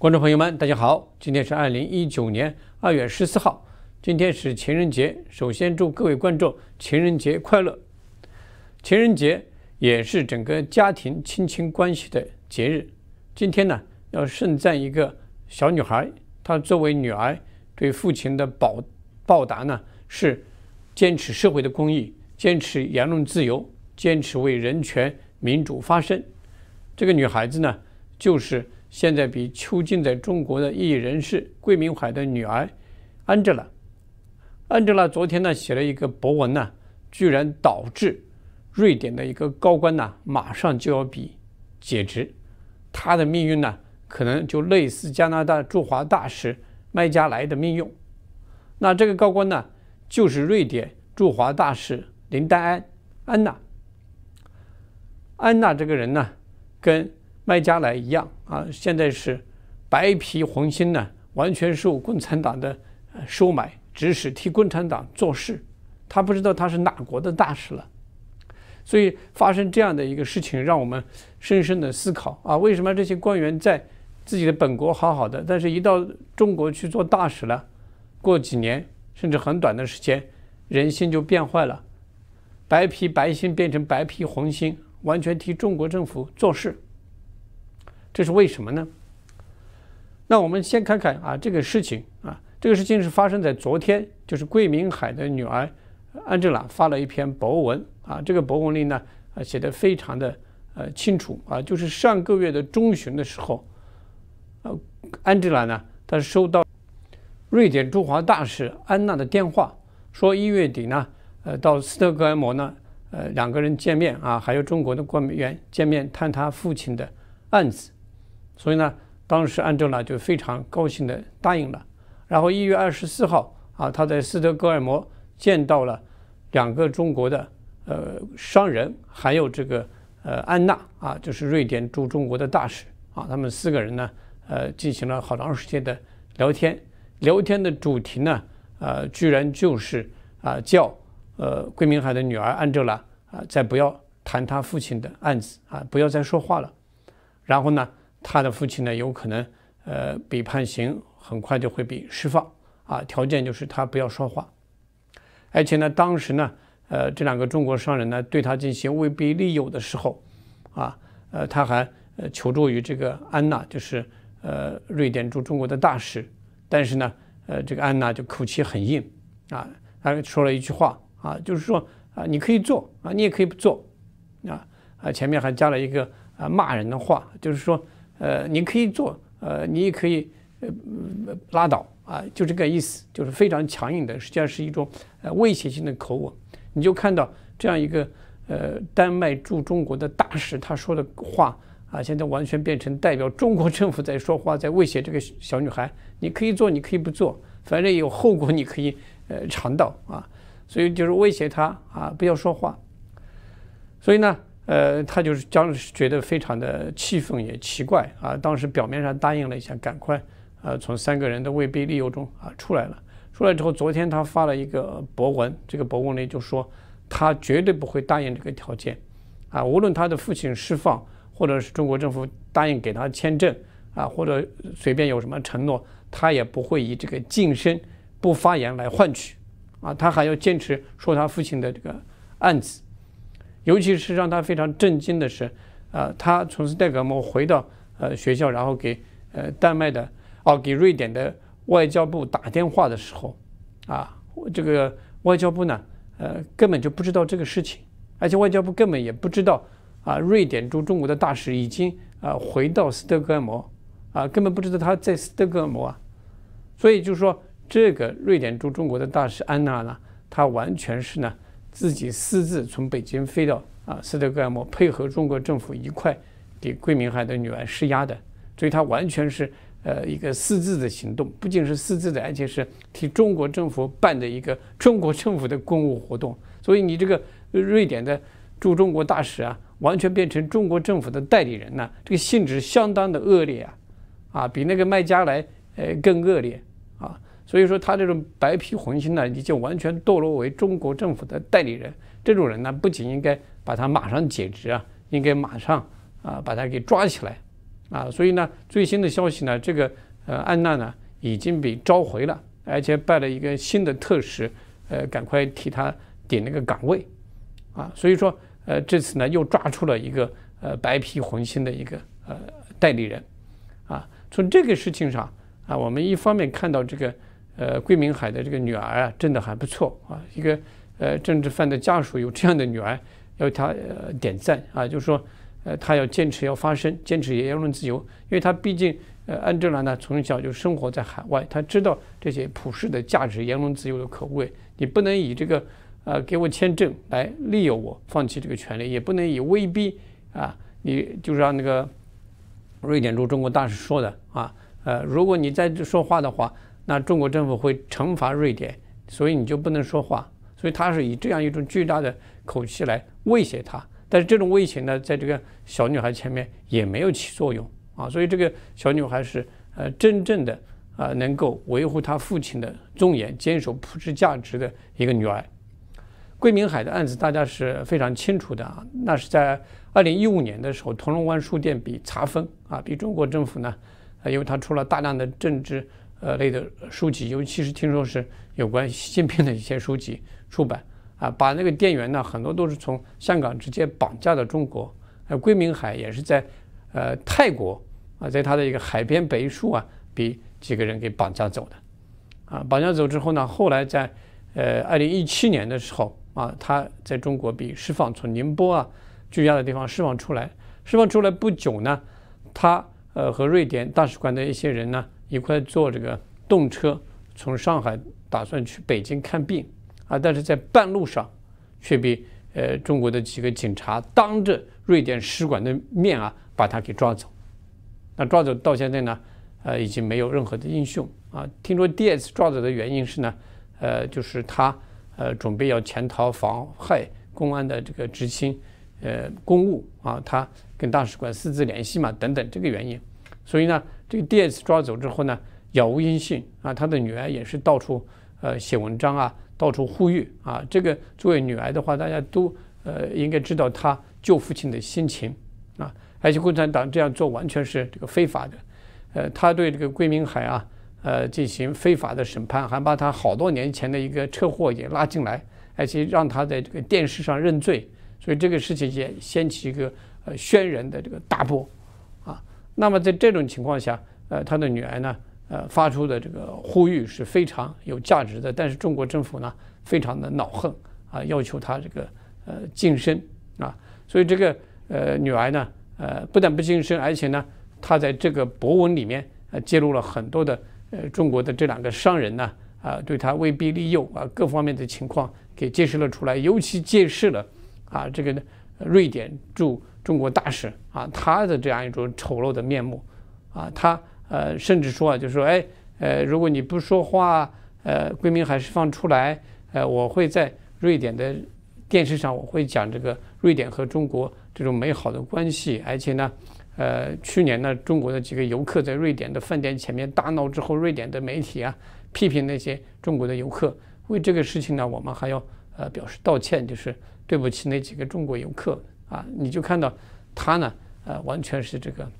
观众朋友们，大家好！今天是二零一九年二月十四号，今天是情人节。首先祝各位观众情人节快乐！情人节也是整个家庭亲情关系的节日。今天呢，要盛赞一个小女孩，她作为女儿对父亲的报报答呢，是坚持社会的公益，坚持言论自由，坚持为人权民主发声。这个女孩子呢，就是。现在比囚禁在中国的异议人士桂明海的女儿安哲拉，安哲拉昨天呢写了一个博文呢，居然导致瑞典的一个高官呢马上就要比解职，他的命运呢可能就类似加拿大驻华大使麦加莱的命运。那这个高官呢就是瑞典驻华大使林丹安安娜，安娜这个人呢跟。麦加莱一样啊！现在是白皮红心呢，完全受共产党的收买指使，替共产党做事。他不知道他是哪国的大使了，所以发生这样的一个事情，让我们深深的思考啊！为什么这些官员在自己的本国好好的，但是一到中国去做大使了，过几年甚至很短的时间，人心就变坏了，白皮白心变成白皮红心，完全替中国政府做事。这是为什么呢？那我们先看看啊，这个事情啊，这个事情是发生在昨天，就是桂明海的女儿安吉拉发了一篇博文啊。这个博文里呢，啊，写的非常的呃清楚啊，就是上个月的中旬的时候，呃，安吉拉呢，她收到瑞典驻华大使安娜的电话，说一月底呢，呃，到斯德哥尔摩呢，呃，两个人见面啊，还有中国的官员见面，探他父亲的案子。所以呢，当时安哲拉就非常高兴地答应了。然后一月二十四号啊，他在斯德哥尔摩见到了两个中国的呃商人，还有这个呃安娜啊，就是瑞典驻中国的大使啊。他们四个人呢，呃，进行了好长时间的聊天。聊天的主题呢，呃，居然就是啊，叫呃桂明海的女儿安哲拉啊，再不要谈他父亲的案子啊，不要再说话了。然后呢？他的父亲呢，有可能，呃，被判刑，很快就会被释放，啊，条件就是他不要说话，而且呢，当时呢，呃，这两个中国商人呢，对他进行威逼利诱的时候，啊，呃，他还呃求助于这个安娜，就是呃瑞典驻中国的大使，但是呢，呃，这个安娜就口气很硬，啊，还说了一句话，啊，就是说啊，你可以做啊，你也可以不做，啊啊，前面还加了一个啊骂人的话，就是说。呃，你可以做，呃，你也可以，呃，拉倒啊，就这个意思，就是非常强硬的，实际上是一种，呃，威胁性的口吻。你就看到这样一个，呃，丹麦驻中国的大使他说的话啊，现在完全变成代表中国政府在说话，在威胁这个小女孩。你可以做，你可以不做，反正有后果，你可以，呃，尝到啊。所以就是威胁她啊，不要说话。所以呢。呃，他就是将觉得非常的气愤，也奇怪啊。当时表面上答应了一下，赶快，呃，从三个人的威逼利诱中啊出来了。出来之后，昨天他发了一个博文，这个博文里就说他绝对不会答应这个条件，啊，无论他的父亲释放，或者是中国政府答应给他签证，啊，或者随便有什么承诺，他也不会以这个晋升不发言来换取，啊，他还要坚持说他父亲的这个案子。尤其是让他非常震惊的是，呃，他从斯德哥尔摩回到呃学校，然后给呃丹麦的哦，给瑞典的外交部打电话的时候，啊，这个外交部呢，呃，根本就不知道这个事情，而且外交部根本也不知道啊，瑞典驻中国的大使已经啊回到斯德哥尔摩，啊，根本不知道他在斯德哥尔摩啊，所以就是说，这个瑞典驻中国的大使安娜呢，她完全是呢。自己私自从北京飞到啊斯德哥尔摩，配合中国政府一块给桂明海的女儿施压的，所以他完全是呃一个私自的行动，不仅是私自的，而且是替中国政府办的一个 中国政府的公务活动。所以你这个瑞典的驻中国大使啊，完全变成中国政府的代理人了，这个性质相当的恶劣啊，啊比那个麦加来呃更恶劣啊。所以说他这种白皮红心呢，已经完全堕落为中国政府的代理人。这种人呢，不仅应该把他马上解职啊，应该马上啊把他给抓起来，啊。所以呢，最新的消息呢，这个呃安娜呢已经被召回了，而且拜了一个新的特使，呃，赶快替他顶那个岗位，啊。所以说，呃，这次呢又抓出了一个呃白皮红心的一个呃代理人，啊。从这个事情上啊，我们一方面看到这个。呃，桂明海的这个女儿啊，真的还不错啊。一个呃政治犯的家属有这样的女儿，要他呃点赞啊，就是说呃他要坚持要发声，坚持言论自由，因为他毕竟呃安哲兰呢从小就生活在海外，他知道这些普世的价值，言论自由的可贵。你不能以这个呃给我签证来利诱我放弃这个权利，也不能以威逼啊，你就是让那个瑞典驻中国大使说的啊，呃，如果你再说话的话。那中国政府会惩罚瑞典，所以你就不能说话，所以他是以这样一种巨大的口气来威胁他。但是这种威胁呢，在这个小女孩前面也没有起作用啊。所以这个小女孩是呃真正的啊能够维护她父亲的尊严，坚守普世价值的一个女儿。桂明海的案子大家是非常清楚的啊，那是在二零一五年的时候，铜锣湾书店被查封啊，被中国政府呢，因为他出了大量的政治。呃类的书籍，尤其是听说是有关近平的一些书籍出版啊，把那个店员呢，很多都是从香港直接绑架到中国。还归明海也是在呃泰国啊，在他的一个海边别墅啊，被几个人给绑架走的啊。绑架走之后呢，后来在呃二零一七年的时候啊，他在中国被释放，从宁波啊拘押的地方释放出来。释放出来不久呢，他呃和瑞典大使馆的一些人呢。一块坐这个动车从上海打算去北京看病啊，但是在半路上却被呃中国的几个警察当着瑞典使馆的面啊把他给抓走。那抓走到现在呢，呃，已经没有任何的音讯啊。听说第二次抓走的原因是呢，呃，就是他呃准备要潜逃妨害公安的这个执行呃公务啊，他跟大使馆私自联系嘛等等这个原因，所以呢。这个第二次抓走之后呢，杳无音信啊。他的女儿也是到处呃写文章啊，到处呼吁啊。这个作为女儿的话，大家都呃应该知道他救父亲的心情啊。而且共产党这样做完全是这个非法的，呃，他对这个桂明海啊呃进行非法的审判，还把他好多年前的一个车祸也拉进来，而且让他在这个电视上认罪。所以这个事情也掀起一个呃轩然的这个大波。那么在这种情况下，呃，他的女儿呢，呃，发出的这个呼吁是非常有价值的。但是中国政府呢，非常的恼恨啊，要求他这个呃晋升啊。所以这个呃女儿呢，呃，不但不晋升，而且呢，她在这个博文里面呃揭露了很多的呃中国的这两个商人呢啊，对他威逼利诱啊，各方面的情况给揭示了出来，尤其揭示了啊这个呢。瑞典驻中国大使啊，他的这样一种丑陋的面目啊，他呃甚至说啊，就说哎呃，如果你不说话，呃，闺蜜还是放出来，呃，我会在瑞典的电视上，我会讲这个瑞典和中国这种美好的关系，而且呢，呃，去年呢，中国的几个游客在瑞典的饭店前面大闹之后，瑞典的媒体啊批评那些中国的游客，为这个事情呢，我们还要呃表示道歉，就是。对不起，那几个中国游客啊，你就看到他呢，呃，完全是这个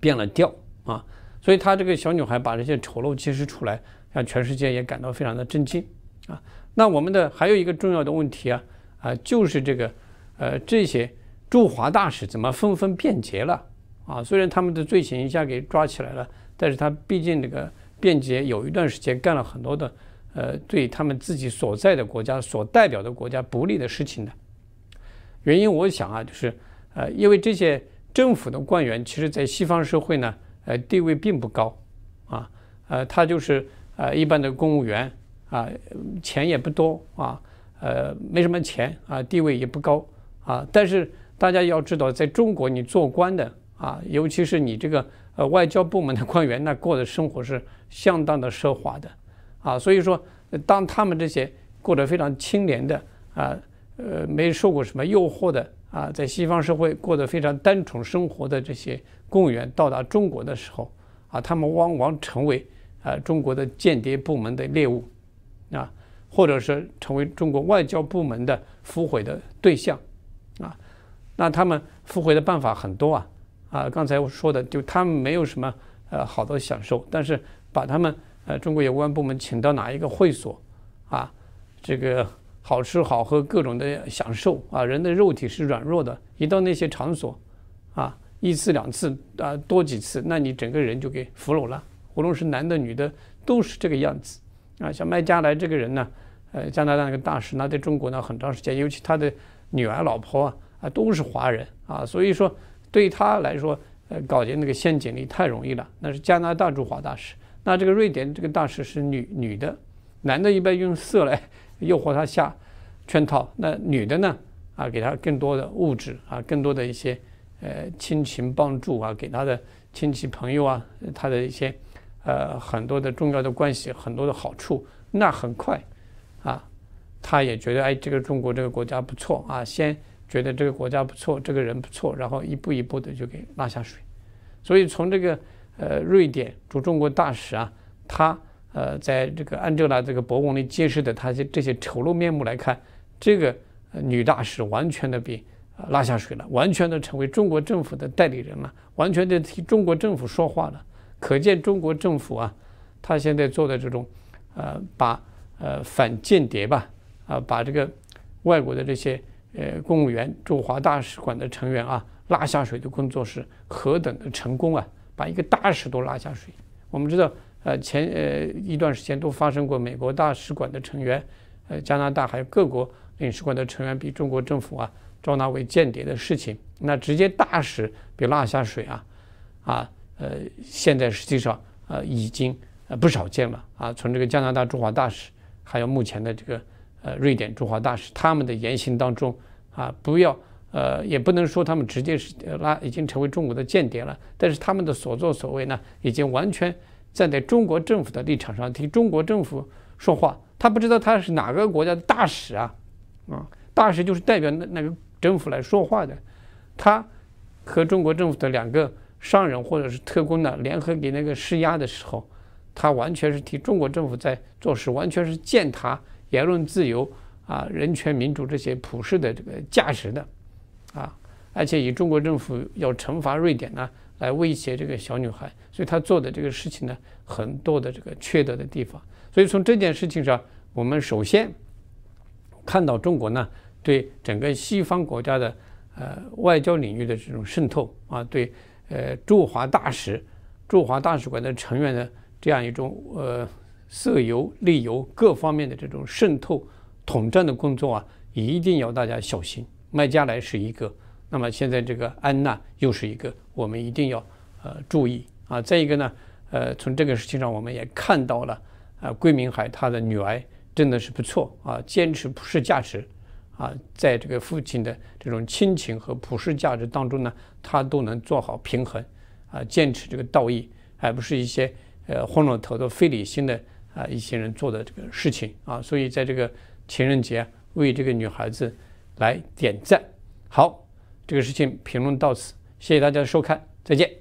变了调啊，所以他这个小女孩把这些丑陋揭示出来，让全世界也感到非常的震惊啊。那我们的还有一个重要的问题啊啊，就是这个呃，这些驻华大使怎么纷纷变节了啊？虽然他们的罪行一下给抓起来了，但是他毕竟这个变节有一段时间干了很多的。呃，对他们自己所在的国家所代表的国家不利的事情呢？原因我想啊，就是呃，因为这些政府的官员，其实在西方社会呢，呃，地位并不高啊，呃，他就是呃一般的公务员啊，钱也不多啊，呃，没什么钱啊，地位也不高啊。但是大家要知道，在中国，你做官的啊，尤其是你这个呃外交部门的官员，那过的生活是相当的奢华的。啊，所以说，当他们这些过得非常清廉的啊，呃，没受过什么诱惑的啊，在西方社会过得非常单纯生活的这些公务员到达中国的时候，啊，他们往往成为啊中国的间谍部门的猎物，啊，或者是成为中国外交部门的俘回的对象，啊，那他们俘回的办法很多啊，啊，刚才我说的，就他们没有什么呃好的享受，但是把他们。呃，中国有关部门请到哪一个会所，啊，这个好吃好喝各种的享受啊，人的肉体是软弱的，一到那些场所，啊，一次两次啊，多几次，那你整个人就给俘虏了，无论是男的女的都是这个样子。啊，像麦加莱这个人呢，呃，加拿大那个大使，那在中国呢很长时间，尤其他的女儿、老婆啊都是华人啊，所以说对他来说，呃，搞进那个陷阱里太容易了，那是加拿大驻华大使。那这个瑞典这个大使是女女的，男的一般用色来诱惑他下圈套。那女的呢，啊，给他更多的物质啊，更多的一些呃亲情帮助啊，给他的亲戚朋友啊，他的一些呃很多的重要的关系，很多的好处。那很快，啊，他也觉得哎，这个中国这个国家不错啊，先觉得这个国家不错，这个人不错，然后一步一步的就给拉下水。所以从这个。呃，瑞典驻中国大使啊，他呃，在这个《安哲拉》这个博文里揭示的，他这这些丑陋面目来看，这个女大使完全的被拉下水了，完全的成为中国政府的代理人了，完全的替中国政府说话了。可见中国政府啊，他现在做的这种，呃，把呃反间谍吧，啊，把这个外国的这些呃公务员驻华大使馆的成员啊拉下水的工作是何等的成功啊！把一个大使都拉下水，我们知道呃前呃一段时间都发生过美国大使馆的成员，呃加拿大还有各国领事馆的成员被中国政府啊招纳为间谍的事情，那直接大使被拉下水啊啊呃现在实际上呃已经呃不少见了啊从这个加拿大驻华大使，还有目前的这个呃瑞典驻华大使他们的言行当中啊不要。呃，也不能说他们直接是拉已经成为中国的间谍了，但是他们的所作所为呢，已经完全站在中国政府的立场上替中国政府说话。他不知道他是哪个国家的大使啊，啊，大使就是代表那那个政府来说话的。他和中国政府的两个商人或者是特工呢联合给那个施压的时候，他完全是替中国政府在做事，完全是践踏言论自由啊、人权、民主这些普世的这个价值的。而且以中国政府要惩罚瑞典呢，来威胁这个小女孩，所以她做的这个事情呢，很多的这个缺德的地方。所以从这件事情上，我们首先看到中国呢，对整个西方国家的呃外交领域的这种渗透啊，对呃驻华大使驻华大使馆的成员的这样一种呃色油利油各方面的这种渗透统战的工作啊，一定要大家小心。麦加莱是一个。那么现在这个安娜又是一个我们一定要呃注意啊，再一个呢，呃，从这个事情上我们也看到了啊，桂明海他的女儿真的是不错啊，坚持普世价值啊，在这个父亲的这种亲情和普世价值当中呢，他都能做好平衡啊，坚持这个道义，而不是一些呃昏了头的非理性的啊一些人做的这个事情啊，所以在这个情人节为这个女孩子来点赞好。这个事情评论到此，谢谢大家的收看，再见。